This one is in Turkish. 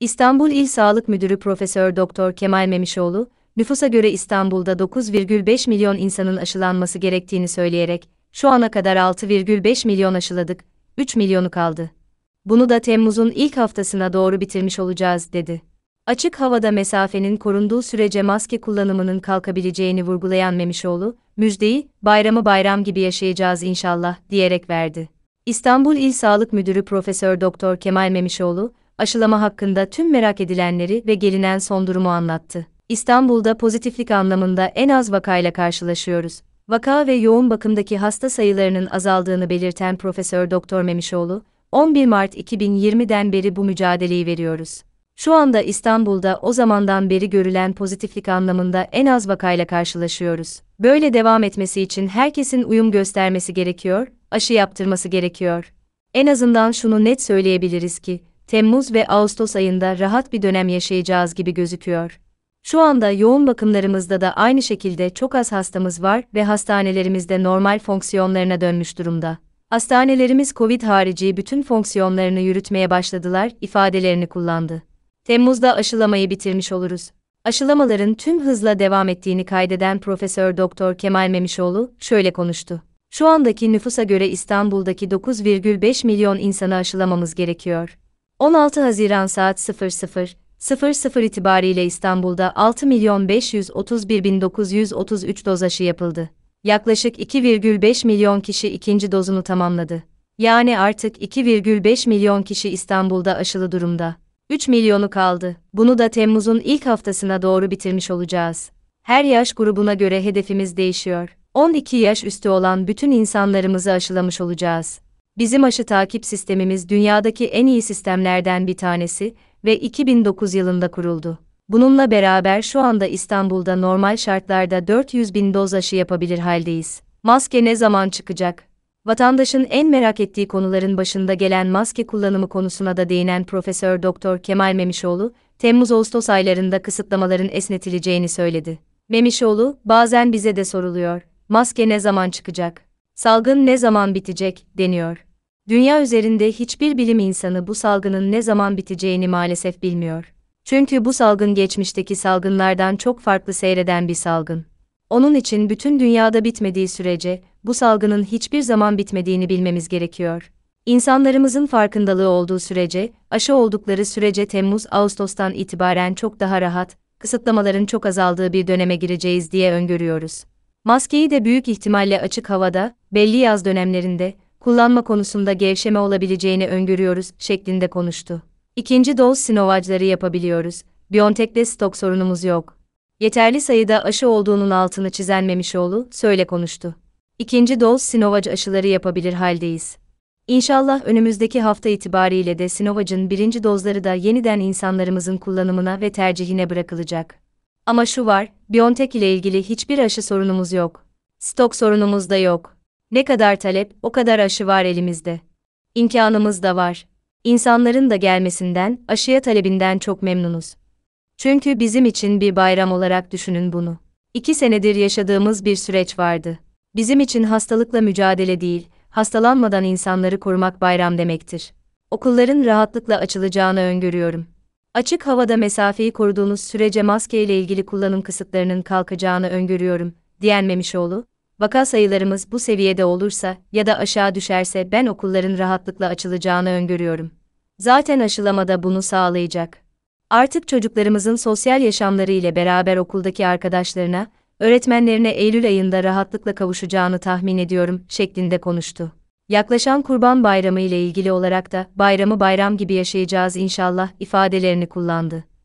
İstanbul İl Sağlık Müdürü Profesör Doktor Kemal Memişoğlu, nüfusa göre İstanbul'da 9,5 milyon insanın aşılanması gerektiğini söyleyerek, şu ana kadar 6,5 milyon aşıladık, 3 milyonu kaldı. Bunu da Temmuz'un ilk haftasına doğru bitirmiş olacağız, dedi. Açık havada mesafenin korunduğu sürece maske kullanımının kalkabileceğini vurgulayan Memişoğlu, müjdeyi, bayramı bayram gibi yaşayacağız inşallah, diyerek verdi. İstanbul İl Sağlık Müdürü Profesör Doktor Kemal Memişoğlu, aşılama hakkında tüm merak edilenleri ve gelinen son durumu anlattı. İstanbul'da pozitiflik anlamında en az vakayla karşılaşıyoruz. Vaka ve yoğun bakımdaki hasta sayılarının azaldığını belirten Profesör Doktor Memişoğlu, 11 Mart 2020'den beri bu mücadeleyi veriyoruz. Şu anda İstanbul'da o zamandan beri görülen pozitiflik anlamında en az vakayla karşılaşıyoruz. Böyle devam etmesi için herkesin uyum göstermesi gerekiyor, aşı yaptırması gerekiyor. En azından şunu net söyleyebiliriz ki, Temmuz ve Ağustos ayında rahat bir dönem yaşayacağız gibi gözüküyor. Şu anda yoğun bakımlarımızda da aynı şekilde çok az hastamız var ve hastanelerimizde normal fonksiyonlarına dönmüş durumda. Hastanelerimiz COVID harici bütün fonksiyonlarını yürütmeye başladılar ifadelerini kullandı. Temmuz'da aşılamayı bitirmiş oluruz. Aşılamaların tüm hızla devam ettiğini kaydeden Profesör Doktor Kemal Memişoğlu şöyle konuştu. Şu andaki nüfusa göre İstanbul'daki 9,5 milyon insanı aşılamamız gerekiyor. 16 Haziran saat 00, 00 itibariyle İstanbul'da 6.531.933 doz aşı yapıldı. Yaklaşık 2,5 milyon kişi ikinci dozunu tamamladı. Yani artık 2,5 milyon kişi İstanbul'da aşılı durumda. 3 milyonu kaldı. Bunu da Temmuz'un ilk haftasına doğru bitirmiş olacağız. Her yaş grubuna göre hedefimiz değişiyor. 12 yaş üstü olan bütün insanlarımızı aşılamış olacağız. Bizim aşı takip sistemimiz dünyadaki en iyi sistemlerden bir tanesi ve 2009 yılında kuruldu. Bununla beraber şu anda İstanbul'da normal şartlarda 400 bin doz aşı yapabilir haldeyiz. Maske ne zaman çıkacak? Vatandaşın en merak ettiği konuların başında gelen maske kullanımı konusuna da değinen Profesör Doktor Kemal Memişoğlu, Temmuz-Ağustos aylarında kısıtlamaların esnetileceğini söyledi. Memişoğlu, bazen bize de soruluyor, maske ne zaman çıkacak? Salgın ne zaman bitecek deniyor. Dünya üzerinde hiçbir bilim insanı bu salgının ne zaman biteceğini maalesef bilmiyor. Çünkü bu salgın geçmişteki salgınlardan çok farklı seyreden bir salgın. Onun için bütün dünyada bitmediği sürece bu salgının hiçbir zaman bitmediğini bilmemiz gerekiyor. İnsanlarımızın farkındalığı olduğu sürece, aşı oldukları sürece Temmuz-Ağustos'tan itibaren çok daha rahat, kısıtlamaların çok azaldığı bir döneme gireceğiz diye öngörüyoruz. Maskeyi de büyük ihtimalle açık havada, belli yaz dönemlerinde, kullanma konusunda gevşeme olabileceğini öngörüyoruz şeklinde konuştu. İkinci doz Sinovac'ları yapabiliyoruz. BioNTech'te stok sorunumuz yok. Yeterli sayıda aşı olduğunun altını çizen Memişoğlu söyle konuştu. İkinci doz Sinovac aşıları yapabilir haldeyiz. İnşallah önümüzdeki hafta itibariyle de Sinovac'ın birinci dozları da yeniden insanlarımızın kullanımına ve tercihine bırakılacak. Ama şu var, BioNTech ile ilgili hiçbir aşı sorunumuz yok. Stok sorunumuz da yok. Ne kadar talep, o kadar aşı var elimizde. İmkanımız da var. İnsanların da gelmesinden, aşıya talebinden çok memnunuz. Çünkü bizim için bir bayram olarak düşünün bunu. İki senedir yaşadığımız bir süreç vardı. Bizim için hastalıkla mücadele değil, hastalanmadan insanları korumak bayram demektir. Okulların rahatlıkla açılacağını öngörüyorum. Açık havada mesafeyi koruduğunuz sürece maske ile ilgili kullanım kısıtlarının kalkacağını öngörüyorum, diyen Memişoğlu, vaka sayılarımız bu seviyede olursa ya da aşağı düşerse ben okulların rahatlıkla açılacağını öngörüyorum. Zaten aşılama da bunu sağlayacak. Artık çocuklarımızın sosyal yaşamları ile beraber okuldaki arkadaşlarına, öğretmenlerine Eylül ayında rahatlıkla kavuşacağını tahmin ediyorum şeklinde konuştu. Yaklaşan Kurban Bayramı ile ilgili olarak da bayramı bayram gibi yaşayacağız inşallah ifadelerini kullandı.